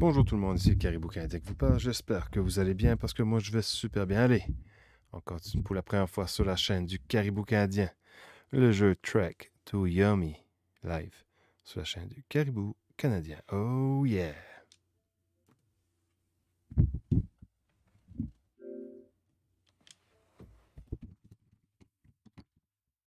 Bonjour tout le monde, ici Caribou Canadien vous pas. J'espère que vous allez bien parce que moi je vais super bien aller. encore pour la première fois sur la chaîne du Caribou Canadien, le jeu Trek to Yummy live sur la chaîne du Caribou Canadien. Oh yeah!